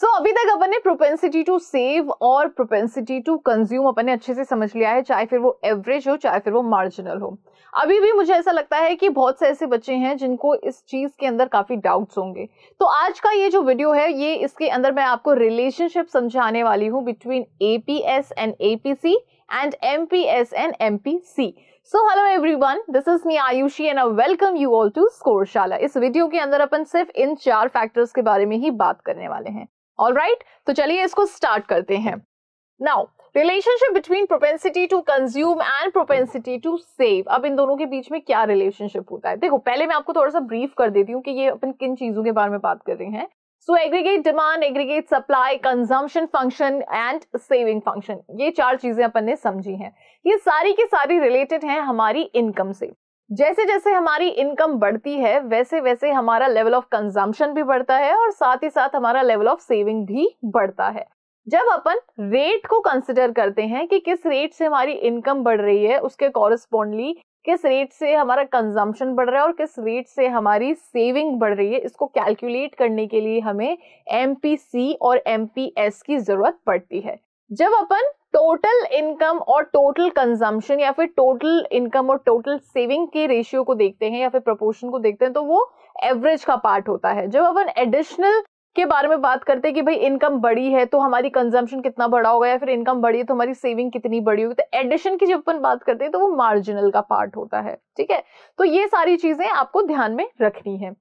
सो so, अभी तक अपन ने प्रोपेंसिटी टू सेव और प्रोपेंसिटी टू कंज्यूम अपन ने अच्छे से समझ लिया है चाहे फिर वो एवरेज हो चाहे फिर वो मार्जिनल हो अभी भी मुझे ऐसा लगता है कि बहुत से ऐसे बच्चे हैं जिनको इस चीज के अंदर काफी डाउट्स होंगे तो आज का ये जो वीडियो है ये इसके अंदर मैं आपको रिलेशनशिप समझाने वाली हूँ between APS and APC P C so hello everyone this is me Ayushi and I welcome you all to Scoreshala इस वीडियो के अंदर अपन सिर्फ इन चार फैक्टर्स के बारे में ही बात करने वाले हैं ऑल राइट right? तो चलिए इसको स्टार्ट करते हैं now relationship between propensity to consume and propensity to save अब इन दोनों के बीच में क्या रिलेशनशिप होता है देखो पहले मैं आपको थोड़ा सा ब्रीफ कर देती हूँ कि ये अपन किन चीजों के बारे में बात कर रहे हैं so aggregate demand aggregate supply consumption function and saving function ये चार चीजें अपन ने समझी हैं ये सारी की सारी रिलेटेड हैं हमारी इनकम से जैसे जैसे हमारी इनकम बढ़ती है वैसे वैसे हमारा लेवल ऑफ कंजम्पशन भी बढ़ता है और साथ ही साथ हमारा लेवल ऑफ सेविंग भी बढ़ता है जब अपन रेट को कंसिडर करते हैं कि किस रेट से हमारी इनकम बढ़ रही है उसके कॉरेस्पॉन्डली किस रेट से हमारा कंजम्पशन बढ़ रहा है और किस रेट से हमारी सेविंग बढ़ रही है इसको कैलकुलेट करने के लिए हमें एम और एम की ज़रूरत पड़ती है जब अपन टोटल इनकम और टोटल कंजम्पशन या फिर टोटल इनकम और टोटल सेविंग के रेशियो को देखते हैं या फिर प्रोपोर्शन को देखते हैं तो वो एवरेज का पार्ट होता है जब अपन एडिशनल के बारे में बात करते हैं कि भाई इनकम बड़ी है तो हमारी कंजम्पशन कितना बड़ा होगा या फिर इनकम बड़ी है तो हमारी सेविंग कितनी बड़ी होगी तो एडिशन की जब अपन बात करते हैं तो वो मार्जिनल का पार्ट होता है ठीक है तो ये सारी चीजें आपको ध्यान में रखनी है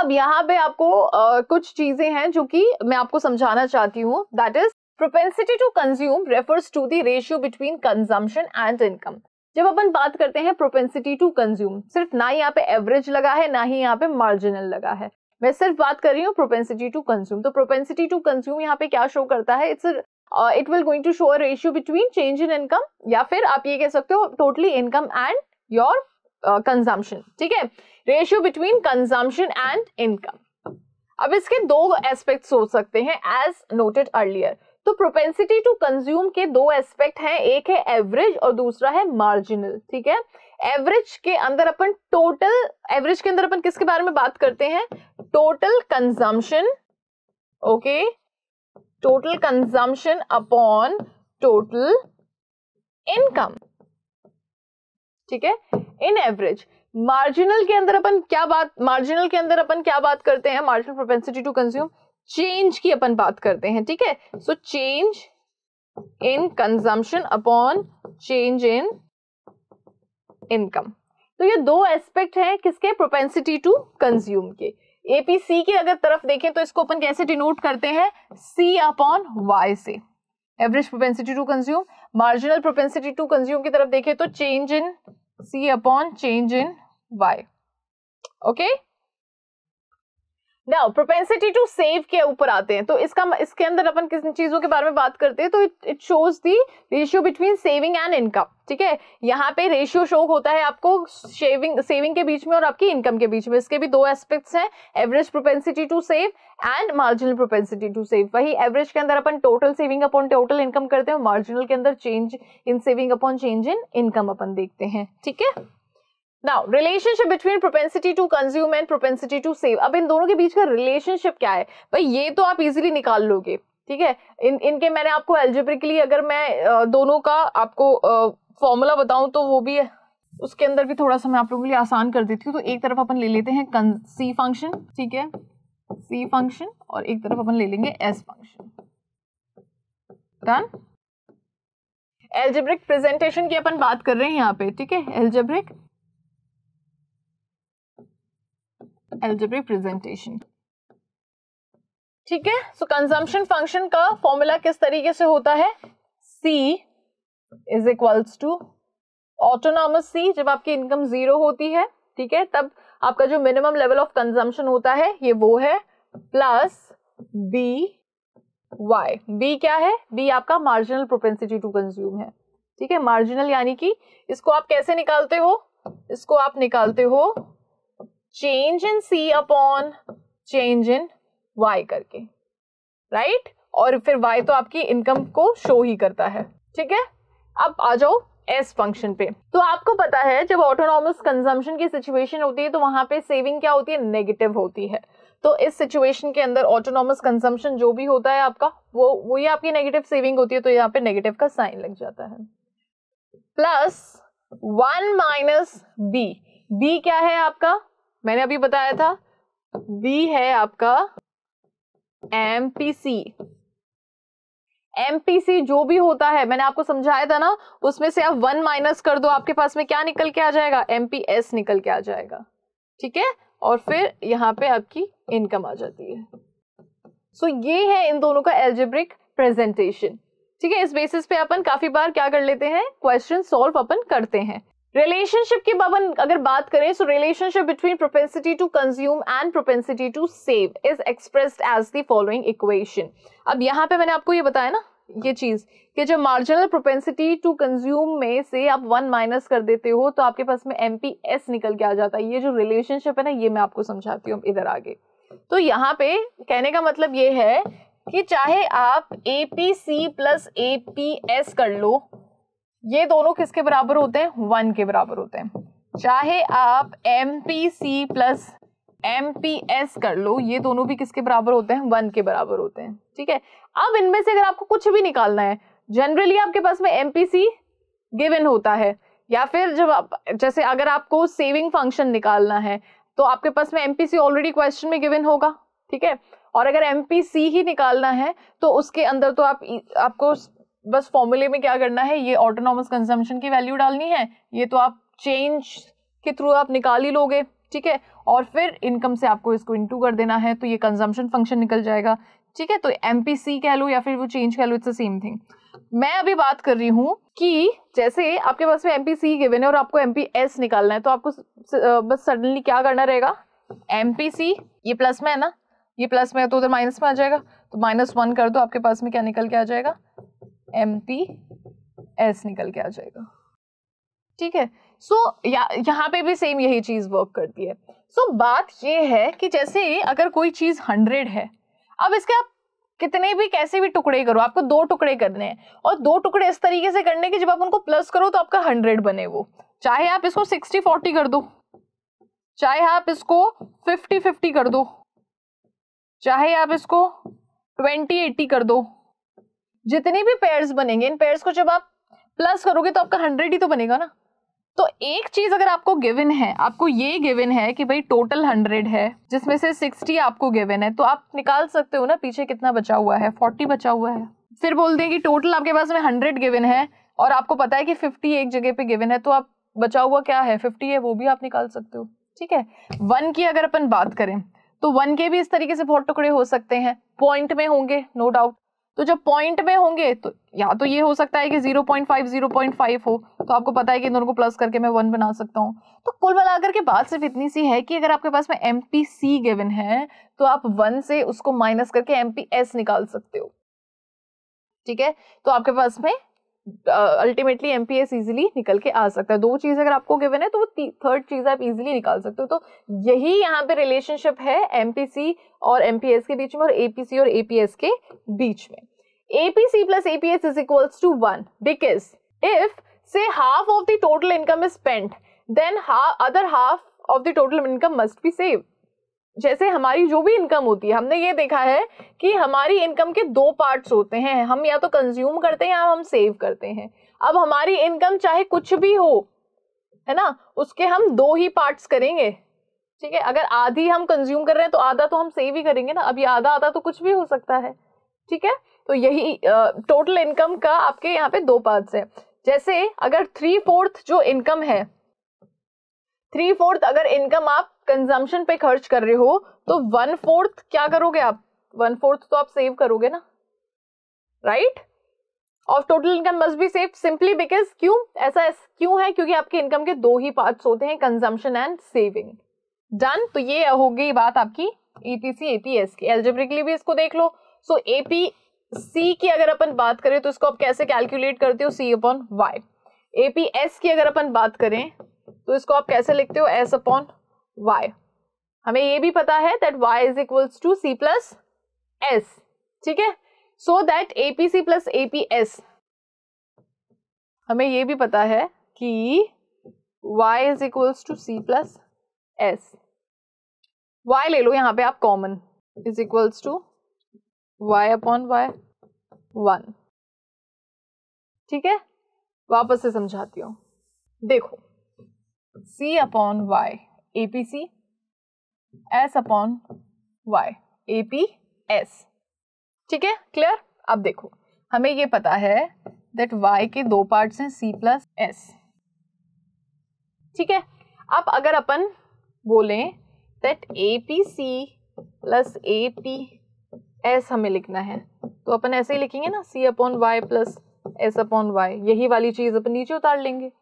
अब यहाँ पे आपको आ, कुछ चीजें हैं जो कि मैं आपको समझाना चाहती हूँ that is propensity to consume refers to the ratio between consumption and income जब अपन बात करते हैं प्रोपेंसिटी टू कंज्यूम सिर्फ ना ही यहाँ पे एवरेज लगा है ना ही यहाँ पे मार्जिनल लगा है मैं सिर्फ बात कर रही हूँ प्रोपेंसिटी टू कंज्यूम तो प्रोपेंसिटी टू कंज्यूम यहाँ पे क्या शो करता है it's it will going to show a ratio between change in income या फिर आप ये कह सकते हो totally income and your consumption ठीक है ratio between consumption and income अब इसके दो एस्पेक्ट्स हो सकते हैं एज नोटेड अर्लियर तो प्रोपेंसिटी टू कंज्यूम के दो एस्पेक्ट हैं एक है एवरेज और दूसरा है मार्जिनल ठीक है एवरेज के अंदर अपन टोटल एवरेज के अंदर अपन किसके बारे में बात करते हैं total consumption okay total consumption upon total income ठीक है इन एवरेज मार्जिनल के अंदर अपन क्या बात मार्जिनल के अंदर अपन क्या बात करते हैं marginal propensity to consume change की अपन बात करते हैं ठीक है so change in consumption upon change in income तो ये दो एस्पेक्ट हैं किसके प्रोपेंसिटी टू कंज्यूम के एपीसी के अगर तरफ देखें तो इसको अपन कैसे डिनोट करते हैं सी अपॉन वाई से average propensity to consume marginal propensity to consume की तरफ देखें तो change in C upon change in Y okay now propensity to save के ऊपर आते हैं तो इसका इसके अंदर अपन किस चीजों के बारे में बात करते हैं तो it it shows the ratio between saving and income ठीक है यहाँ पे रेशियो शो होता है आपको सेविंग सेविंग के बीच में और आपकी इनकम के बीच में इसके भी दो एस्पेक्ट्स हैं average propensity to save and marginal propensity to save वही एवरेज के अंदर अपन total saving upon total income करते हैं मार्जिनल के अंदर change in saving upon change in income अपन देखते हैं ठीक है now relationship between propensity to consume and propensity to save अब इन दोनों के बीच का रिलेशनशिप क्या है भाई ये तो आप इजिली निकाल लोगे ठीक है इन इनके मैंने आपको एल्जेब्रिकली अगर मैं दोनों का आपको फॉर्मूला बताऊं तो वो भी उसके अंदर भी थोड़ा सा मैं आप लोगों के लिए आसान कर देती हूँ तो एक तरफ अपन ले लेते हैं सी फंक्शन ठीक है सी फंक्शन और एक तरफ अपन ले लेंगे S function done algebraic presentation की अपन बात कर रहे हैं यहाँ पे ठीक है एल्जेब्रिक एल्जेब्रिक प्रेजेंटेशन ठीक है सो कंजम्पशन फंक्शन का फॉर्मूला किस तरीके से होता है C is equals to autonomous C जब आपकी इनकम जीरो होती है ठीक है तब आपका जो मिनिमम लेवल ऑफ कंजम्पशन होता है ये वो है प्लस बी वाई बी क्या है बी आपका मार्जिनल प्रोपेंसिटी टू कंज्यूम है ठीक है मार्जिनल यानी कि इसको आप कैसे निकालते हो इसको आप निकालते हो change in C upon change in Y करके राइट right? और फिर वाई तो आपकी इनकम को शो ही करता है ठीक है अब आ जाओ एस फंक्शन पे तो आपको पता है जब ऑटोनॉमस कंजम्पशन की सिचुएशन होती है तो वहां पे सेविंग क्या होती है नेगेटिव होती है तो इस सिचुएशन के अंदर ऑटोनॉमस कंजम्पशन जो भी होता है आपका वो वो आपकी नेगेटिव सेविंग होती है तो यहाँ पे नेगेटिव का साइन लग जाता है plus one minus b b क्या है आपका मैंने अभी बताया था बी है आपका एम पी सी एमपीसी जो भी होता है मैंने आपको समझाया था ना उसमें से आप वन माइनस कर दो आपके पास में क्या निकल के आ जाएगा एमपीएस निकल के आ जाएगा ठीक है और फिर यहाँ पे आपकी इनकम आ जाती है सो so, ये है इन दोनों का एल्जेब्रिक प्रेजेंटेशन ठीक है इस बेसिस पे अपन काफी बार क्या कर लेते हैं क्वेश्चन सॉल्व अपन करते हैं रिलेशनशिप की बबन अगर बात करें so relationship between propensity to consume and propensity to save is expressed as the following equation अब यहाँ पे मैंने आपको ये बताया ना ये चीज कि जब मार्जिनल प्रोपेंसिटी टू कंज्यूम में से आप वन माइनस कर देते हो तो आपके पास में एम पी एस निकल के आ जाता है ये जो रिलेशनशिप है ना ये मैं आपको समझाती हूँ इधर आगे तो यहाँ पे कहने का मतलब ये है कि चाहे आप A P C plus A P S कर लो ये दोनों किसके बराबर होते हैं वन के बराबर होते हैं चाहे आप M P C plus M P S कर लो ये दोनों भी किसके बराबर होते हैं वन के बराबर होते हैं ठीक है अब इनमें से अगर आपको कुछ भी निकालना है जनरली आपके पास में एम पी सी गिवन होता है या फिर जब आप जैसे अगर आपको सेविंग फंक्शन निकालना है तो आपके पास में M P C already question में गिवन होगा ठीक है और अगर एम पी सी ही निकालना है तो उसके अंदर तो आप आपको बस फॉर्मूले में क्या करना है ये ऑटोनॉमस कंजम्पशन की वैल्यू डालनी है ये तो आप चेंज के थ्रू आप निकाल ही लोगे ठीक है और फिर इनकम से आपको इसको इंटू कर देना है तो ये कंजम्पशन फंक्शन निकल जाएगा ठीक है तो एम कह लो या फिर वो चेंज कह लो इट्स सेम थिंग मैं अभी बात कर रही हूँ कि जैसे आपके पास में एम पी सी गिवेन है और आपको एम निकालना है तो आपको बस सडनली क्या करना रहेगा एम ये प्लस में है ना ये प्लस में है तो उधर माइनस में आ जाएगा तो माइनस वन कर दो आपके पास में क्या निकल के आ जाएगा एम पी एस निकल के आ जाएगा ठीक है सो so, या यहाँ पे भी सेम यही चीज़ वर्क करती है सो so, बात ये है कि जैसे अगर कोई चीज़ हंड्रेड है अब इसके आप कितने भी कैसे भी टुकड़े करो आपको दो टुकड़े करने हैं और दो टुकड़े इस तरीके से करने के जब आप उनको प्लस करो तो आपका हंड्रेड बने वो चाहे आप इसको सिक्सटी फोर्टी कर दो चाहे आप इसको फिफ्टी फिफ्टी कर दो चाहे आप इसको ट्वेंटी एट्टी कर दो जितने भी पेयर्स बनेंगे इन पेयर्स को जब आप प्लस करोगे तो आपका हंड्रेड ही तो बनेगा ना तो एक चीज अगर आपको गिवन है आपको ये गिवन है कि भाई टोटल हंड्रेड है जिसमें से सिक्सटी आपको गिवन है तो आप निकाल सकते हो ना पीछे कितना बचा हुआ है फोर्टी बचा हुआ है फिर बोलते हैं कि टोटल आपके पास में हंड्रेड गिवन है और आपको पता है कि फिफ्टी एक जगह पे गिवन है तो आप बचा हुआ क्या है फिफ्टी है वो भी आप निकाल सकते हो ठीक है वन की अगर अपन बात करें तो वन के भी इस तरीके से बहुत टुकड़े हो सकते हैं पॉइंट में होंगे नो डाउट तो जब पॉइंट में होंगे तो या तो ये हो सकता है कि 0.5 0.5 हो तो आपको पता है कि इन दोनों को प्लस करके मैं वन बना सकता हूँ तो कुल मिलाकर के बात सिर्फ इतनी सी है कि अगर आपके पास में एम पी सी गेवन है तो आप वन से उसको माइनस करके एम पी एस निकाल सकते हो ठीक है तो आपके पास में ultimately M P S easily निकल के आ सकता है दो चीज़ अगर आपको गिवन है तो वो थर्ड चीज़ आप इजीली निकाल सकते हो तो यही यहाँ पे रिलेशनशिप है एम पी सी और एम पी एस के बीच में और ए पी सी और ए पी एस के बीच में A P C plus A P S is equals to one because if say half of the total income is spent then other half of the total income must be saved जैसे हमारी जो भी income होती है हमने ये देखा है कि हमारी इनकम के दो पार्ट्स होते हैं हम या तो कंज्यूम करते हैं या हम सेव करते हैं अब हमारी इनकम चाहे कुछ भी हो है ना उसके हम दो ही पार्ट्स करेंगे ठीक है अगर आधी हम कंज्यूम कर रहे हैं तो आधा तो हम सेव ही करेंगे ना अभी आधा आधा तो कुछ भी हो सकता है ठीक है तो यही टोटल इनकम का आपके यहाँ पे दो पार्ट्स है जैसे अगर थ्री फोर्थ जो इनकम है थ्री फोर्थ अगर इनकम आप कंजम्पशन पे खर्च कर रहे हो तो वन फोर्थ क्या करोगे आप वन फोर्थ तो आप सेव करोगे ना right of total income must be save simply because क्यों ऐसा क्यों है क्योंकि आपके इनकम के दो ही पार्ट्स होते हैं कंजम्पशन एंड सेविंग डन तो ये होगी बात आपकी एपीसी e एपीएस की एल्जेब्रिकली भी इसको देख लो सो एपी सी की अगर अपन बात करें तो इसको आप कैसे कैलकुलेट करते हो सी अपॉन वाई एपीएस की अगर अपन बात करें तो इसको आप कैसे लिखते हो एस अपॉन वाई हमें ये भी पता है that Y is equals to C plus S ठीक है so that A P C plus A P S हमें ये भी पता है कि y is equals to C plus S Y ले लो यहां पे आप common is equals to y upon Y one ठीक है वापस से समझाती हूँ देखो c upon Y APC S upon Y A P S ठीक है क्लियर अब देखो हमें ये पता है दैट वाई के दो पार्ट्स हैं सी प्लस एस ठीक है अब अगर अपन बोलें that A P C plus A P S हमें लिखना है तो अपन ऐसे ही लिखेंगे ना C upon Y plus S upon Y यही वाली चीज़ अपन नीचे उतार लेंगे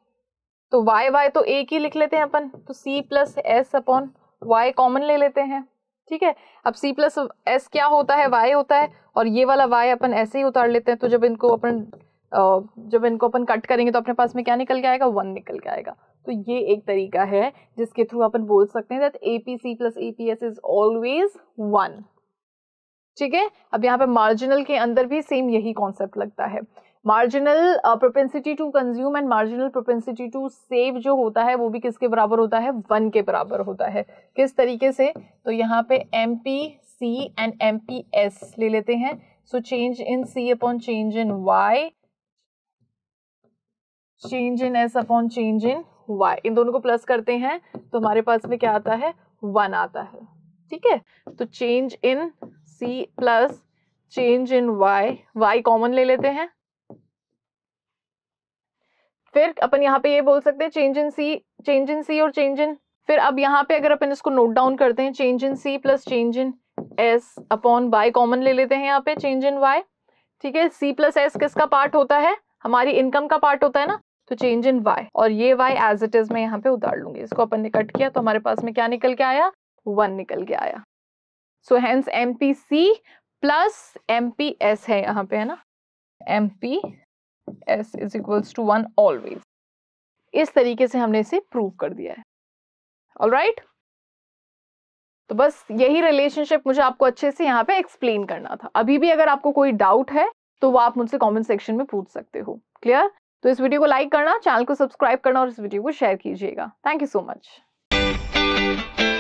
तो वाई वाई तो एक ही लिख लेते हैं अपन तो C plus S upon Y common ले लेते हैं ठीक है अब सी प्लस एस क्या होता है वाई होता है और ये वाला वाई अपन ऐसे ही उतार लेते हैं तो जब इनको अपन जब इनको अपन कट करेंगे तो अपने पास में क्या निकल के आएगा वन निकल के आएगा तो ये एक तरीका है जिसके थ्रू अपन बोल सकते हैं that A P C plus A P S is always one ठीक है अब यहाँ पे मार्जिनल के अंदर भी सेम यही कॉन्सेप्ट लगता है marginal propensity to consume and marginal propensity to save जो होता है वो भी किसके बराबर होता है वन के बराबर होता है किस तरीके से तो यहाँ पे M P C and M P S ले लेते हैं so change in C upon change in Y change in S upon change in Y इन दोनों को प्लस करते हैं तो हमारे पास में क्या आता है वन आता है ठीक है तो change in C plus change in Y Y common ले लेते हैं फिर अपन यहाँ पे ये बोल सकते हैं change in C change in सी और चेंज इन फिर अब यहाँ पे अगर अपन इसको नोट डाउन करते हैं change in C plus change in S upon Y common ले लेते हैं यहाँ पे चेंज इन वाई ठीक है सी प्लस एस किसका पार्ट होता है हमारी इनकम का पार्ट होता है ना तो चेंज इन वाई और ये वाई एज इट इज मैं यहाँ पे उतार लूंगी इसको अपन ने कट किया तो हमारे पास में क्या निकल के आया वन निकल के आया so hence M P C plus M P S है यहाँ पे है ना M P S is equals to one always इस तरीके से हमने इसे प्रूव कर दिया है ऑल right? तो बस यही रिलेशनशिप मुझे आपको अच्छे से यहाँ पे एक्सप्लेन करना था अभी भी अगर आपको कोई डाउट है तो वो आप मुझसे कमेंट सेक्शन में पूछ सकते हो क्लियर तो इस वीडियो को लाइक करना चैनल को सब्सक्राइब करना और इस वीडियो को शेयर कीजिएगा थैंक यू सो मच